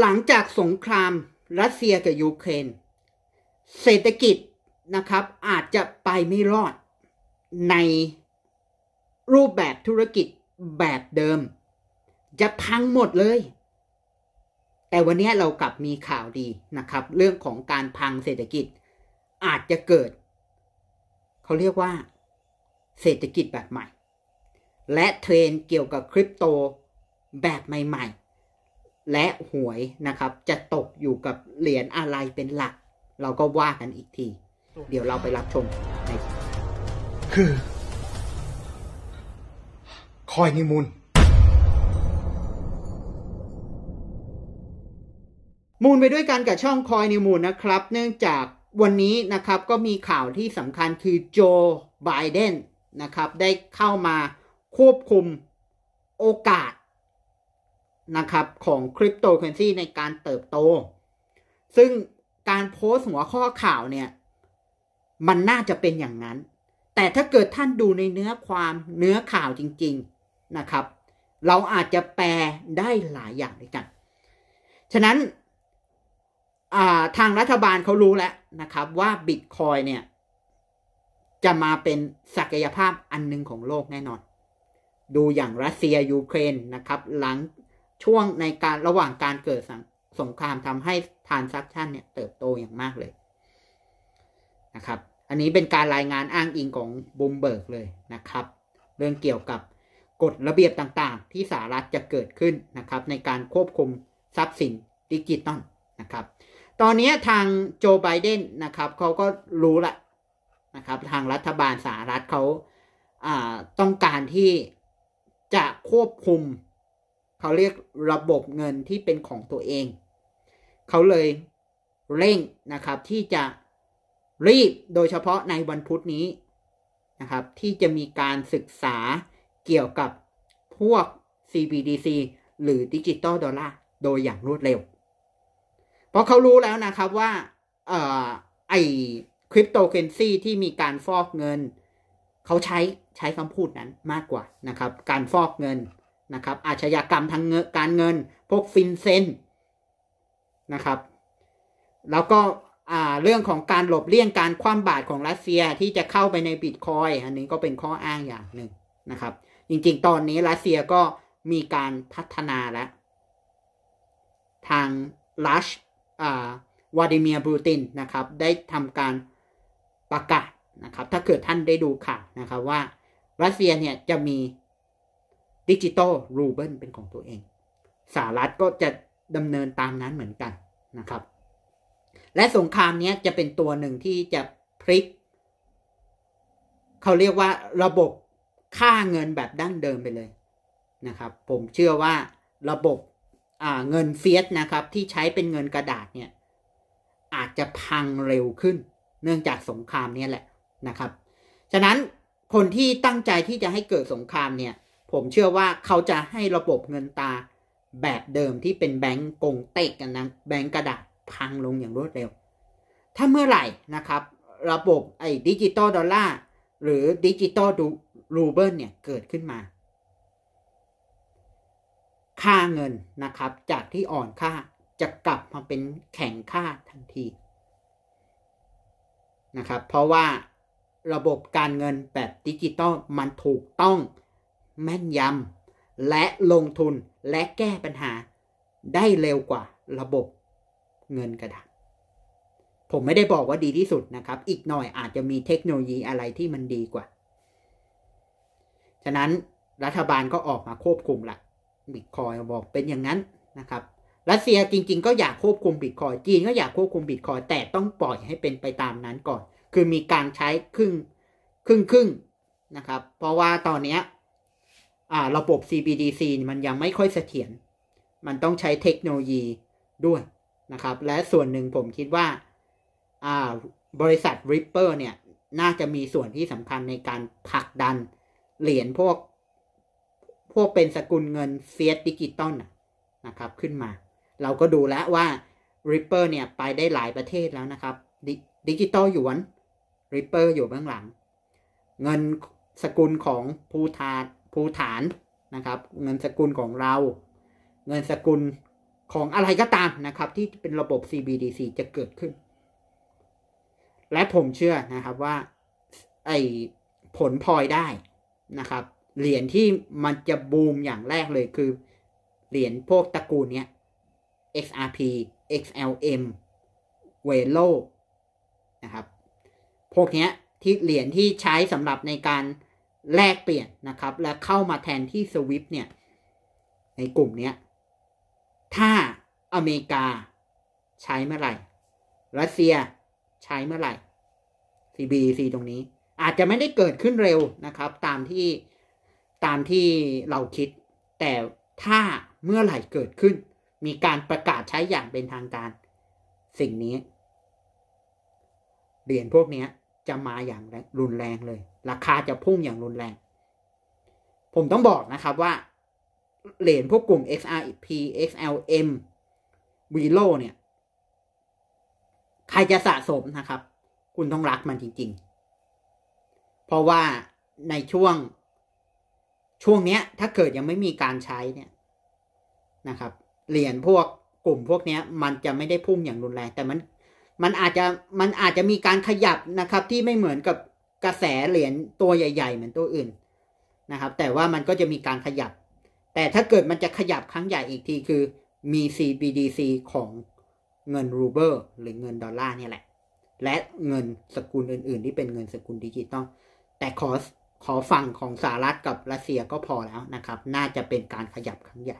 หลังจากสงครามรัสเซียกับ ยูเครน เศรษฐกิจนะครับ อาจจะไปไม่รอดในรูปแบบธุรกิจแบบเดิม จะพังหมดเลย แต่วันนี้เรากลับมีข่าวดีนะครับ เรื่องของการพังเศรษฐกิจอาจจะเกิดเขาเรียกว่า เศรษฐกิจแบบใหม่ และเทรนเกี่ยวกับคริปโตแบบใหม่ ๆและหวยนะครับจะตกอยู่กับเหรียญอะไรเป็นหลัก เราก็ว่ากันอีกทีเดี๋ยวเราไปรับชมในคือ คอยนิมูลมูลไปด้วยกันกับช่องคอยนิมูลนะครับ เนื่องจากวันนี้นะครับ ก็มีข่าวที่สำคัญคือโจไบเดนนะครับ ได้เข้ามาควบคุมโอกาสนะครับ ของคริปโตเคอเรนซีในการเติบโต ซึ่งการโพสต์หัวข้อข่าวเนี่ย มันน่าจะเป็นอย่างนั้น แต่ถ้าเกิดท่านดูในเนื้อความเนื้อข่าวจริง ๆ นะครับ เราอาจจะแปลได้หลายอย่างด้วยกัน ฉะนั้นทางรัฐบาลเขารู้แล้วนะครับว่าบิตคอยเนี่ย จะมาเป็นศักยภาพอันหนึ่งของโลกแน่นอน ดูอย่างรัสเซียยูเครน นะครับหลังช่วงในการระหว่างการเกิดสงครามทำให้ทานซักชั่นเนี่ยเติบโตอย่างมากเลยนะครับอันนี้เป็นการรายงานอ้างอิงของบุมเบิร์กเลยนะครับ เรื่องเกี่ยวกับกฎระเบียบต่างๆที่สหรัฐจะเกิดขึ้นนะครับ ในการควบคุมทรัพย์สินดิจิตอลนะครับ ตอนนี้ทางโจไบเดนนะครับเขาก็รู้ละนะครับ ทางรัฐบาาลสหรัฐเขาต้องการที่จะควบคุมเขาเรียกระบบเงินที่เป็นของตัวเอง เขาเลยเร่งนะครับที่จะรีบโดยเฉพาะในวันพุธนี้นะครับที่จะมีการศึกษาเกี่ยวกับพวก CBDC หรือดิจิตอลดอลลาร์โดยอย่างรวดเร็วเพราะเขารู้แล้วนะครับว่าเอ่อไอคริปโตเคนซีที่มีการฟอกเงิน เขาใช้ใช้คำพูดนั้นมากกว่านะครับ การฟอกเงินนะครับอาชญากรรมทางเงินการเงินพวกฟินเซนนะครับ แล้วก็เรื่องของการหลบเลี่ยงการคว่ำบาตรของรัสเซียที่จะเข้าไปในบิตคอยอันนี้ก็เป็นข้ออ้างอย่างหนึ่งนะครับ จริงๆตอนนี้รัสเซียก็มีการพัฒนาแล้วทางรัชวลาดิเมียร์บูตินนะครับได้ทำการประกาศนะครับ ถ้าเกิดท่านได้ดูข่าวนะครับว่ารัสเซียเนี่ยจะมีดิจิตอลรูเบิลเป็นของตัวเองสหรัฐก็จะดำเนินตามนั้นเหมือนกันนะครับ และสงครามนี้จะเป็นตัวหนึ่งที่จะพลิก เขาเรียกว่าระบบค่าเงินแบบดั้งเดิมไปเลยนะครับ ผมเชื่อว่าระบบเงินเฟียสนะครับ ที่ใช้เป็นเงินกระดาษเนี่ย อาจจะพังเร็วขึ้น เนื่องจากสงครามนี้แหละนะครับ ฉะนั้นคนที่ตั้งใจที่จะให้เกิดสงครามเนี่ยผมเชื่อว่าเขาจะให้ระบบเงินตาแบบเดิมที่เป็นแบงก์กงเตกกันนะ แบงก์กระดาษพังลงอย่างรวดเร็ว ถ้าเมื่อไหร่นะครับ ระบบไอ้ดิจิตอลดอลลาร์หรือดิจิตอลรูเบิลเนี่ยเกิดขึ้นมา ค่าเงินนะครับ จากที่อ่อนค่าจะกลับมาเป็นแข็งค่าทันที นะครับ เพราะว่าระบบการเงินแบบดิจิตอลมันถูกต้องแม่นยำและลงทุนและแก้ปัญหาได้เร็วกว่าระบบเงินกระดาษ ผมไม่ได้บอกว่าดีที่สุดนะครับ อีกหน่อยอาจจะมีเทคโนโลยีอะไรที่มันดีกว่า ฉะนั้นรัฐบาลก็ออกมาควบคุมละบิตคอยบอกเป็นอย่างนั้นนะครับ รัสเซียจริงๆ ก็อยากควบคุมบิตคอยจีนก็อยากควบคุมบิตคอยแต่ต้องปล่อยให้เป็นไปตามนั้นก่อน คือมีการใช้ครึ่งครึ่งครึ่งนะครับ เพราะว่าตอนนี้่า ระบบ CBDC มันยังไม่ค่อยเสถียรมันต้องใช้เทคโนโลยีด้วยนะครับ และส่วนหนึ่งผมคิดว่าอ่าบริษัท Ripper เนี่ยน่าจะมีส่วนที่สำคัญในการผลักดัน เหรียญพวก พวกเป็นสกุลเงินเฟียสดิจิตอลนะครับ ขึ้นมา เราก็ดูแล้วว่า Ripper เนี่ยไปได้หลายประเทศแล้วนะครับดิจิตอลหยวน Ripper อยู่เบื้องหลัง เงินสกุลของภูทานภูฐานนะครับเงินสกุลของเราเงินสกุลของอะไรก็ตามนะครับที่เป็นระบบ CBDC จะเกิดขึ้น และผมเชื่อนะครับว่า ไอผลพลอยได้นะครับเหรียญที่มันจะบูมอย่างแรกเลยคือ เหรียญพวกตระกูลเนี้ย XRP XLM w e l o นะครับ พวกเนี้ยที่เหรียญที่ใช้สำหรับในการแลกเปลี่ยนนะครับ และเข้ามาแทนที่สวิฟเนี่ย ในกลุ่มนี้ถ้าอเมริกาใช้เมื่อไหร่รัสเซียใช้เมื่อไหร่ CBC ตรงนี้ อาจจะไม่ได้เกิดขึ้นเร็วนะครับ ตามที่ตามที่เราคิดแต่ถ้าเมื่อไหร่เกิดขึ้นมีการประกาศใช้อย่างเป็นทางการ สิ่งนี้เหรียญพวกนี้จะมาอย่างรุนแรงเลยราคาจะพุ่งอย่างรุนแรง ผมต้องบอกนะครับว่า เหรียญพวกกลุ่ม XRP XLM v i l o เนี่ย ใครจะสะสมนะครับ คุณต้องรักมันจริงๆ เพราะว่าในช่วงช่วงเนี้ย ถ้าเกิดยังไม่มีการใช้เนี่ยนะครับ เหรียญพวกกลุ่มพวกเนี้ย มันจะไม่ได้พุ่งอย่างรุนแรงแต่มันมันอาจจะมันอาจจะมีการขยับนะครับ ที่ไม่เหมือนกับกระแสเหรียญตัวใหญ่ๆเหมือนตัวอื่นนะครับ แต่ว่ามันก็จะมีการขยับ แต่ถ้าเกิดมันจะขยับครั้งใหญ่อีกทีคือมี CBDC ของเงินรูเบิลหรือเงินดอลลาร์เนี่ยแหละ และเงินสกุลอื่นๆ ที่เป็นเงินสกุลดิจิตอล แต่ขอขอฝั่งของสหรัฐกับรัสเซียก็พอแล้วนะครับ น่าจะเป็นการขยับครั้งใหญ่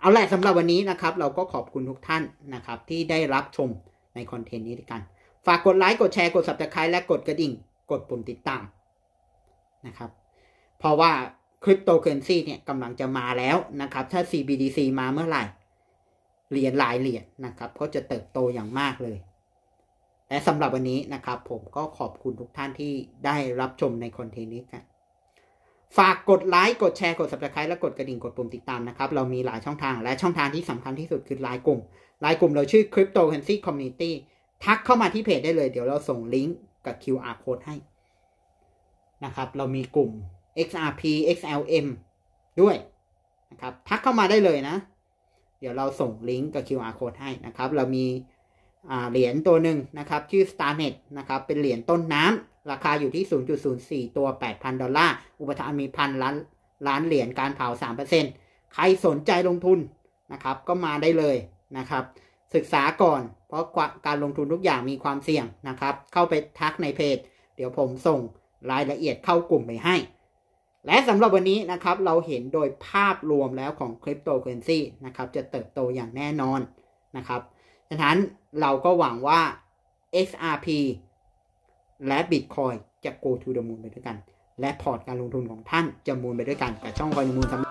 เอาแหละสำหรับวันนี้นะครับ เราก็ขอบคุณทุกท่านนะครับ ที่ได้รับชมในคอนเทนต์นี้ด้วยกัน ฝากกดไลค์ กดแชร์ กด subscribe และกดกระดิ่งกดปุ่มติดตามนะครับ เพราะว่าคริปโตเคอเรนซีเนี่ยกำลังจะมาแล้วนะครับ ถ้า CBDC มาเมื่อไหร่ เหรียญหลายเหรียญนะครับ ก็จะเติบโตอย่างมากเลย และสำหรับวันนี้นะครับ ผมก็ขอบคุณทุกท่านที่ได้รับชมในคอนเทนต์นี้รับ ฝากกดไลค์กดแชร์กด subscribe และกดกระดิ่งกดปุ่มติดตามนะครับ เรามีหลายช่องทาง และช่องทางที่สำคัญที่สุดคือไลน์กลุ่ม ไลน์กลุ่มเราชื่อ Cryptocurrency Community ทักเข้ามาที่เพจได้เลย เดี๋ยวเราส่งลิงก์กับ QR code ให้นะครับ เรามีกลุ่ม XRP XLM ด้วย นะครับทักเข้ามาได้เลยนะ เดี๋ยวเราส่งลิงก์กับ QR code ให้นะครับ เรามีเหรียญตัวหนึ่งนะครับ ชื่อ StarNet นะครับ เป็นเหรียญต้นน้ำ ราคาอยู่ที่ 0.04 ตัว 8,000 ดอลลาร์ อุปทานมีพันล้านล้านเหรียญ การเผา 3%ใครสนใจลงทุนนะครับ ก็มาได้เลยนะครับศึกษาก่อนเพราะการลงทุนทุกอย่างมีความเสี่ยงนะครับเข้าไปทักในเพจเดี๋ยวผมส่งรายละเอียดเข้ากลุ่มไปให้ และสำหรับวันนี้นะครับเราเห็นโดยภาพรวมแล้วของคริปโตเคอเรนซีนะครับจะเติบโตอย่างแน่นอนนะครับฉะนั้นเราก็หวังว่า XRP และ Bitcoin จะ go to the moon ไปด้วยกัน และพอร์ตการลงทุนของท่านจะมูลไปด้วยกันกับช่องคอยมูลสำ